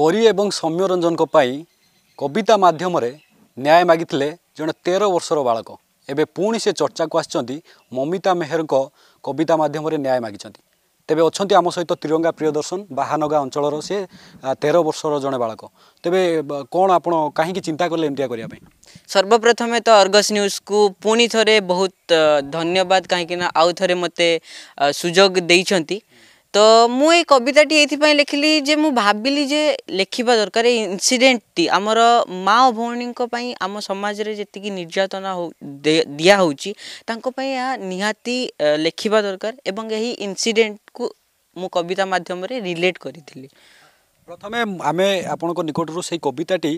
ପରୀ ଏବଂ ସୌମ୍ୟରଞ୍ଜନଙ୍କ ପାଇଁ କବିତା ମାଧ୍ୟମରେ ନ୍ୟାୟ ମାଗିଥିଲେ ଜଣେ ତେର ବର୍ଷର ବାଳକ ଏବେ ପୁଣି ସେ ଚର୍ଚ୍ଚାକୁ ଆସିଛନ୍ତି ମମିତା ମେହେରଙ୍କ କବିତା ମାଧ୍ୟମରେ ନ୍ୟାୟ ମାଗିଛନ୍ତି ତେବେ ଅଛନ୍ତି ଆମ ସହିତ ତ୍ରିରଙ୍ଗା ପ୍ରିୟଦର୍ଶନ ବାହାନଗା ଅଞ୍ଚଳର ସେ ତେର ବର୍ଷର ଜଣେ ବାଳକ ତେବେ କ'ଣ ଆପଣ କାହିଁକି ଚିନ୍ତା କଲେ ଏମିତିଆ କରିବା ପାଇଁ ସର୍ବପ୍ରଥମେ ତ ଅର୍ଗସ୍ ନ୍ୟୁଜ୍କୁ ପୁଣି ଥରେ ବହୁତ ଧନ୍ୟବାଦ କାହିଁକିନା ଆଉ ଥରେ ମୋତେ ସୁଯୋଗ ଦେଇଛନ୍ତି তো মু এই কবিতাটি এইপাই লেখিলি যে মু ভাবিলি যে লেখিবা দরকার এই ইনসিডেন্টটি আমার মা ও ভৌণীঙ্ আম সমাজের যেত নির্যাতনা দিয়া হচ্ছে তাঁপাই নিহাতি লেখিবা দরকার এবং এই ইনসিডেন্টকু মু কবিতা মাধ্যমে রিলেট করেছিলি প্রথমে আমি আপনার নিকটর সেই কবিতাটি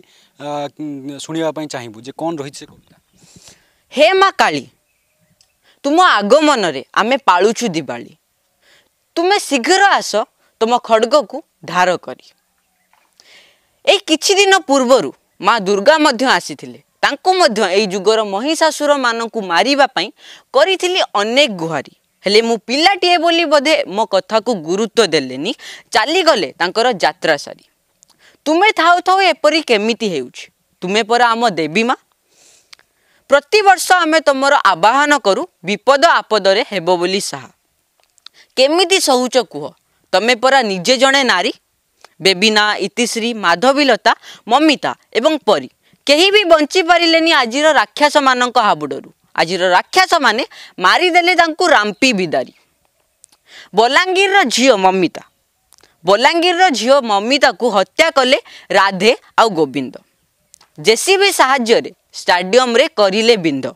শুণবা চাহিবু যে কন রয়েছে সে কবিতা হে মা কালী তুম আগমনরে আমি পাড়ুছু দিবাড়ি ତୁମେ ଶୀଘ୍ର ଆସ ତୁମ ଖଡ଼ଗକୁ ଧାର କରି ଏଇ କିଛି ଦିନ ପୂର୍ବରୁ ମା ଦୁର୍ଗା ମଧ୍ୟ ଆସିଥିଲେ ତାଙ୍କୁ ମଧ୍ୟ ଏଇ ଯୁଗର ମହିଷାସୁରମାନଙ୍କୁ ମାରିବା ପାଇଁ କରିଥିଲି ଅନେକ ଗୁହାରି ହେଲେ ମୁଁ ପିଲାଟିଏ ବୋଲି ବୋଧେ ମୋ କଥାକୁ ଗୁରୁତ୍ୱ ଦେଲେନି ଚାଲିଗଲେ ତାଙ୍କର ଯାତ୍ରା ସାରି ତୁମେ ଥାଉ ଥାଉ ଏପରି କେମିତି ହେଉଛି ତୁମେ ପରା ଆମ ଦେବୀ ମା ପ୍ରତିବର୍ଷ ଆମେ ତୁମର ଆବାହନ କରୁ ବିପଦ ଆପଦରେ ହେବ ବୋଲି ସାହା କେମିତି ସହୁଛ କୁହ ତମେ ପରା ନିଜେ ଜଣେ ନାରୀ ବେବିନା ଇତିଶ୍ରୀ ମାଧବୀଲତା ମମିତା ଏବଂ ପରୀ କେହି ବି ବଞ୍ଚିପାରିଲେନି ଆଜିର ରାକ୍ଷସମାନଙ୍କ ହାବୁଡ଼ରୁ ଆଜିର ରାକ୍ଷସମାନେ ମାରିଦେଲେ ତାଙ୍କୁ ରାମ୍ପି ବିଦାରୀ ବଲାଙ୍ଗୀରର ଝିଅ ମମିତା ବଲାଙ୍ଗୀରର ଝିଅ ମମିତାକୁ ହତ୍ୟା କଲେ ରାଧେ ଆଉ ଗୋବିନ୍ଦ ଜେସିବି ସାହାଯ୍ୟରେ ଷ୍ଟାଡିୟମରେ କରିଲେ ବିନ୍ଧ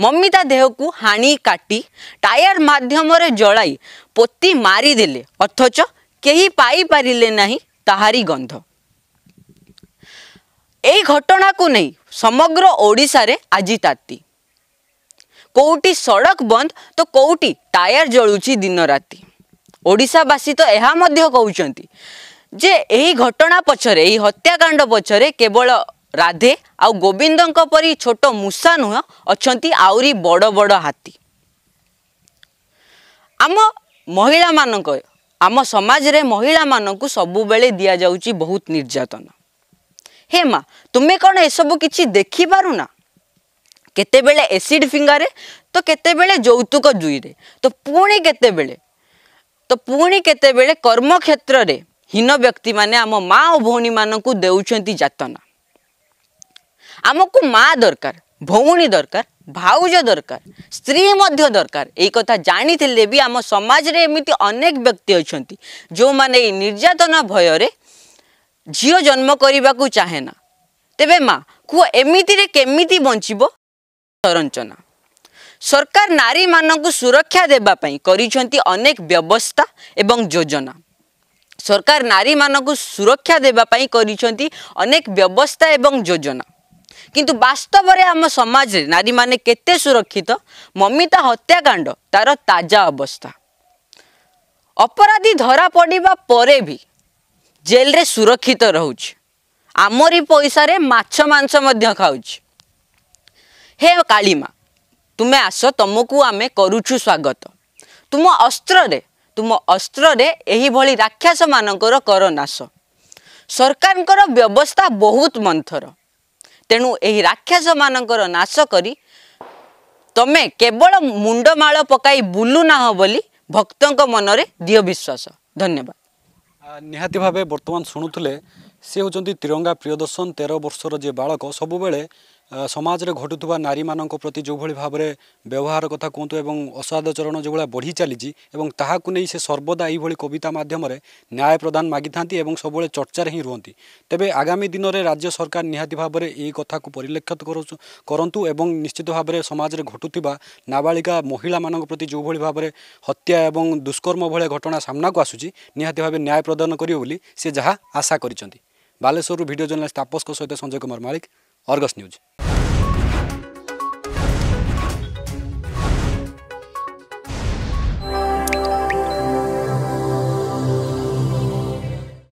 ମମିତା ଦେହକୁ ହାଣି କାଟି ଟାୟାର ମାଧ୍ୟମରେ ଜଳାଇ ପୋତି ମାରିଦେଲେ ଅଥଚ କେହି ପାଇପାରିଲେ ନାହିଁ ତାହାରି ଗନ୍ଧ ଏହି ଘଟଣାକୁ ନେଇ ସମଗ୍ର ଓଡ଼ିଶାରେ ଆଜି ତାତି କେଉଁଠି ସଡ଼କ ବନ୍ଦ ତ କେଉଁଠି ଟାୟାର ଜଳୁଛି ଦିନ ରାତି ଓଡ଼ିଶାବାସୀ ତ ଏହା ମଧ୍ୟ କହୁଛନ୍ତି ଯେ ଏହି ଘଟଣା ପଛରେ ଏହି ହତ୍ୟାକାଣ୍ଡ ପଛରେ କେବଳ ରାଧେ ଆଉ ଗୋବିନ୍ଦଙ୍କ ପରି ଛୋଟ ମୂଷା ନୁହଁ ଅଛନ୍ତି ଆହୁରି ବଡ଼ ବଡ଼ ହାତୀ ଆମ ମହିଳାମାନଙ୍କ ଆମ ସମାଜରେ ମହିଳାମାନଙ୍କୁ ସବୁବେଳେ ଦିଆଯାଉଛି ବହୁତ ନିର୍ଯାତନା ହେ ମା ତୁମେ କ'ଣ ଏସବୁ କିଛି ଦେଖିପାରୁନା କେତେବେଳେ ଏସିଡ଼୍ ଫିଙ୍ଗାରେ ତ କେତେବେଳେ ଯୌତୁକ ଜୁଇରେ ତ ପୁଣି କେତେବେଳେ ତ ପୁଣି କେତେବେଳେ କର୍ମକ୍ଷେତ୍ରରେ ହୀନ ବ୍ୟକ୍ତିମାନେ ଆମ ମା ଓ ଭଉଣୀମାନଙ୍କୁ ଦେଉଛନ୍ତି ଯାତନା ଆମକୁ ମା ଦରକାର ଭଉଣୀ ଦରକାର ଭାଉଜ ଦରକାର ସ୍ତ୍ରୀ ମଧ୍ୟ ଦରକାର ଏଇ କଥା ଜାଣିଥିଲେ ବି ଆମ ସମାଜରେ ଏମିତି ଅନେକ ବ୍ୟକ୍ତି ଅଛନ୍ତି ଯେଉଁମାନେ ଏଇ ନିର୍ଯାତନା ଭୟରେ ଝିଅ ଜନ୍ମ କରିବାକୁ ଚାହେଁନା ତେବେ ମା କୁହ ଏମିତିରେ କେମିତି ବଞ୍ଚିବ ସଂରଚନା ସରକାର ନାରୀମାନଙ୍କୁ ସୁରକ୍ଷା ଦେବା ପାଇଁ କରିଛନ୍ତି ଅନେକ ବ୍ୟବସ୍ଥା ଏବଂ ଯୋଜନା ସରକାର ନାରୀମାନଙ୍କୁ ସୁରକ୍ଷା ଦେବା ପାଇଁ କରିଛନ୍ତି ଅନେକ ବ୍ୟବସ୍ଥା ଏବଂ ଯୋଜନା କିନ୍ତୁ ବାସ୍ତବରେ ଆମ ସମାଜରେ ନାରୀମାନେ କେତେ ସୁରକ୍ଷିତ ମମିତା ହତ୍ୟାକାଣ୍ଡ ତାର ତାଜା ଅବସ୍ଥା ଅପରାଧୀ ଧରା ପଡ଼ିବା ପରେ ବି ଜେଲରେ ସୁରକ୍ଷିତ ରହୁଛି ଆମରି ପଇସାରେ ମାଛ ମାଂସ ମଧ୍ୟ ଖାଉଛି ହେ କାଳିମା ତୁମେ ଆସ ତୁମକୁ ଆମେ କରୁଛୁ ସ୍ୱାଗତ ତୁମ ଅସ୍ତ୍ରରେ ତୁମ ଅସ୍ତ୍ରରେ ଏହିଭଳି ରାକ୍ଷସମାନଙ୍କର କର ନାଶ ସରକାରଙ୍କର ବ୍ୟବସ୍ଥା ବହୁତ ମନ୍ଥର ତେଣୁ ଏହି ରାକ୍ଷସମାନଙ୍କର ନାଶ କରି ତମେ କେବଳ ମୁଣ୍ଡମାଳ ପକାଇ ବୁଲୁନାହ ବୋଲି ଭକ୍ତଙ୍କ ମନରେ ଦିଅ ବିଶ୍ୱାସ ଧନ୍ୟବାଦ ନିହାତି ଭାବେ ବର୍ତ୍ତମାନ ଶୁଣୁଥିଲେ ସେ ହେଉଛନ୍ତି ତ୍ରିରଙ୍ଗା ପ୍ରିୟଦର୍ଶନ ତେର ବର୍ଷର ଯିଏ ବାଳକ ସବୁବେଳେ ସମାଜରେ ଘଟୁଥିବା ନାରୀମାନଙ୍କ ପ୍ରତି ଯେଉଁଭଳି ଭାବରେ ବ୍ୟବହାର କଥା କୁହନ୍ତୁ ଏବଂ ଅସଦାଚରଣ ଯେଉଁଭଳିଆ ବଢ଼ି ଚାଲିଛି ଏବଂ ତାହାକୁ ନେଇ ସେ ସର୍ବଦା ଏହିଭଳି କବିତା ମାଧ୍ୟମରେ ନ୍ୟାୟ ପ୍ରଦାନ ମାଗିଥାନ୍ତି ଏବଂ ସବୁବେଳେ ଚର୍ଚ୍ଚାରେ ହିଁ ରୁହନ୍ତି ତେବେ ଆଗାମୀ ଦିନରେ ରାଜ୍ୟ ସରକାର ନିହାତି ଭାବରେ ଏହି କଥାକୁ ପରିଲକ୍ଷିତ କରନ୍ତୁ ଏବଂ ନିଶ୍ଚିତ ଭାବରେ ସମାଜରେ ଘଟୁଥିବା ନାବାଳିକା ମହିଳାମାନଙ୍କ ପ୍ରତି ଯେଉଁଭଳି ଭାବରେ ହତ୍ୟା ଏବଂ ଦୁଷ୍କର୍ମ ଭଳିଆ ଘଟଣା ସାମ୍ନାକୁ ଆସୁଛି ନିହାତି ଭାବେ ନ୍ୟାୟ ପ୍ରଦାନ କରିବ ବୋଲି ସେ ଯାହା ଆଶା କରିଛନ୍ତି ବାଲେଶ୍ୱରରୁ ଭିଡ଼ିଓ ଜର୍ଣ୍ଣାଲିଷ୍ଟ ତାପସଙ୍କ ସହିତ ସଞ୍ଜୟ କୁମାର ମାଳିକ अर्गस न्यूज